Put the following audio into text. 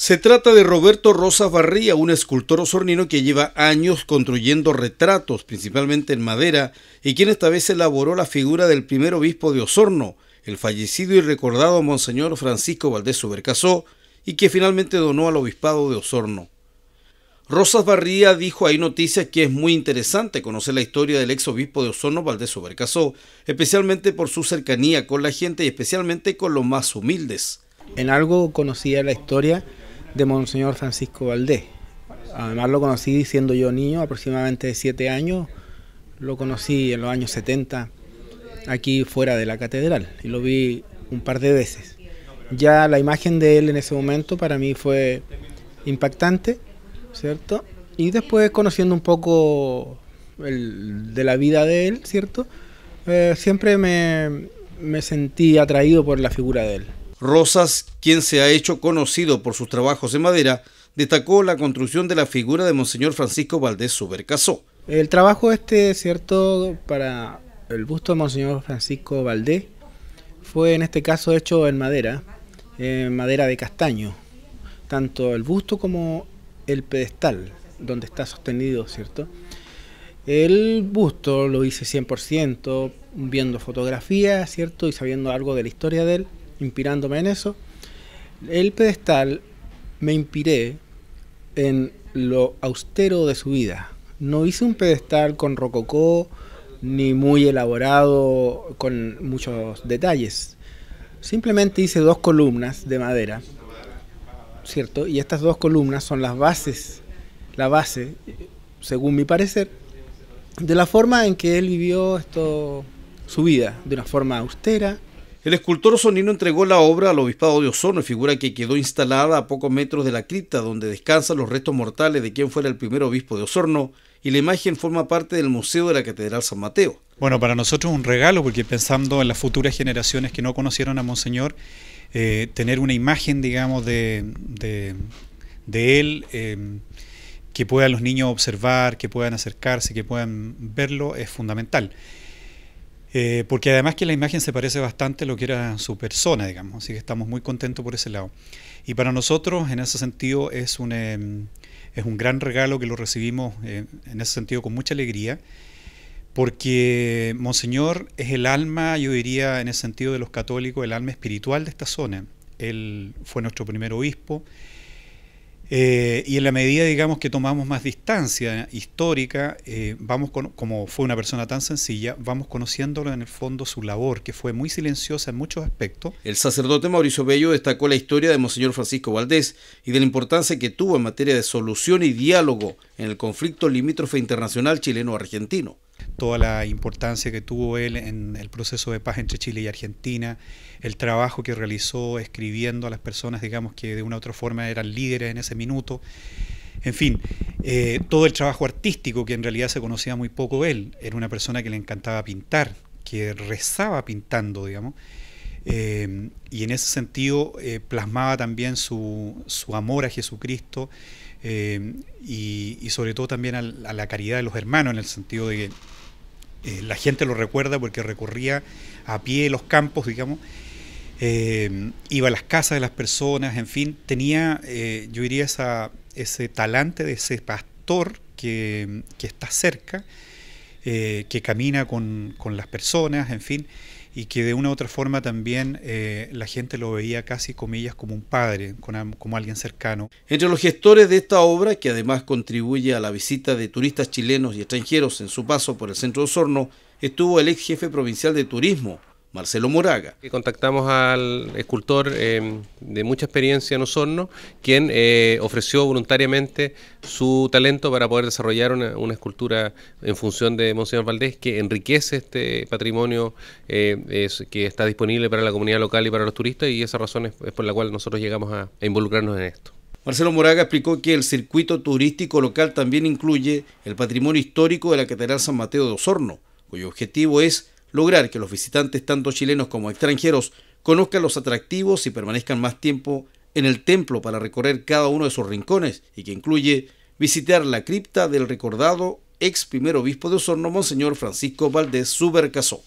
Se trata de Roberto Rosas Barría, un escultor osornino que lleva años construyendo retratos, principalmente en madera, y quien esta vez elaboró la figura del primer obispo de Osorno, el fallecido y recordado Monseñor Francisco Valdés Ubercasó, y que finalmente donó al obispado de Osorno. Rosas Barría dijo hay noticias que es muy interesante conocer la historia del ex obispo de Osorno Valdés Ubercasó, especialmente por su cercanía con la gente y especialmente con los más humildes. En algo conocía la historia, de Monseñor Francisco Valdés. Además lo conocí siendo yo niño, aproximadamente de 7 años, lo conocí en los años 70 aquí fuera de la catedral y lo vi un par de veces. Ya la imagen de él en ese momento para mí fue impactante, ¿cierto? Y después conociendo un poco de la vida de él, ¿cierto? Eh, siempre me sentí atraído por la figura de él. Rosas, quien se ha hecho conocido por sus trabajos en madera, destacó la construcción de la figura de Monseñor Francisco Valdés Subercasó. El trabajo este, cierto, para el busto de Monseñor Francisco Valdés fue en este caso hecho en madera, en madera de castaño, tanto el busto como el pedestal donde está sostenido, ¿cierto? El busto lo hice 100%, viendo fotografías, ¿cierto? Y sabiendo algo de la historia de él inspirándome en eso. El pedestal me inspiré en lo austero de su vida. No hice un pedestal con rococó ni muy elaborado con muchos detalles. Simplemente hice dos columnas de madera, ¿cierto? Y estas dos columnas son las bases, la base, según mi parecer, de la forma en que él vivió esto, su vida, de una forma austera, el escultor sonino entregó la obra al obispado de Osorno, figura que quedó instalada a pocos metros de la cripta donde descansan los restos mortales de quien fuera el primer obispo de Osorno, y la imagen forma parte del Museo de la Catedral San Mateo. Bueno, para nosotros es un regalo, porque pensando en las futuras generaciones que no conocieron a Monseñor, eh, tener una imagen, digamos, de, él, eh, que puedan los niños observar, que puedan acercarse, que puedan verlo, es fundamental. Eh, porque además que la imagen se parece bastante a lo que era su persona, digamos, así que estamos muy contentos por ese lado. Y para nosotros, en ese sentido, es un, em, es un gran regalo que lo recibimos, eh, en ese sentido, con mucha alegría, porque Monseñor es el alma, yo diría, en el sentido de los católicos, el alma espiritual de esta zona. Él fue nuestro primer obispo eh, y en la medida, digamos, que tomamos más distancia histórica, eh, vamos como fue una persona tan sencilla, vamos conociéndolo en el fondo su labor, que fue muy silenciosa en muchos aspectos. El sacerdote Mauricio Bello destacó la historia de Monseñor Francisco Valdés y de la importancia que tuvo en materia de solución y diálogo en el conflicto limítrofe internacional chileno-argentino toda la importancia que tuvo él en el proceso de paz entre Chile y Argentina, el trabajo que realizó escribiendo a las personas, digamos, que de una u otra forma eran líderes en ese minuto. En fin, eh, todo el trabajo artístico que en realidad se conocía muy poco él. Era una persona que le encantaba pintar, que rezaba pintando, digamos. Eh, y en ese sentido eh, plasmaba también su, amor a Jesucristo y, sobre todo también a la caridad de los hermanos en el sentido de que eh, la gente lo recuerda porque recorría a pie los campos, digamos, eh, iba a las casas de las personas, en fin, tenía, eh, yo diría, esa, ese talante de ese pastor que, está cerca, que camina con, con, las personas, en fin, y que de una u otra forma también eh, la gente lo veía casi, comillas, como un padre, como alguien cercano. Entre los gestores de esta obra, que además contribuye a la visita de turistas chilenos y extranjeros en su paso por el centro de Osorno, estuvo el ex jefe provincial de turismo, Marcelo Moraga. Contactamos al escultor em, de mucha experiencia en Osorno, quien eh, ofreció voluntariamente su talento para poder desarrollar una, escultura en función de Monseñor Valdés que enriquece este patrimonio eh, que está disponible para la comunidad local y para los turistas y esa razón es, por la cual nosotros llegamos a involucrarnos en esto. Marcelo Moraga explicó que el circuito turístico local también incluye el patrimonio histórico de la Catedral San Mateo de Osorno, cuyo objetivo es lograr que los visitantes, tanto chilenos como extranjeros, conozcan los atractivos y permanezcan más tiempo en el templo para recorrer cada uno de sus rincones y que incluye visitar la cripta del recordado ex primer obispo de Osorno, Monseñor Francisco Valdés Subercasó.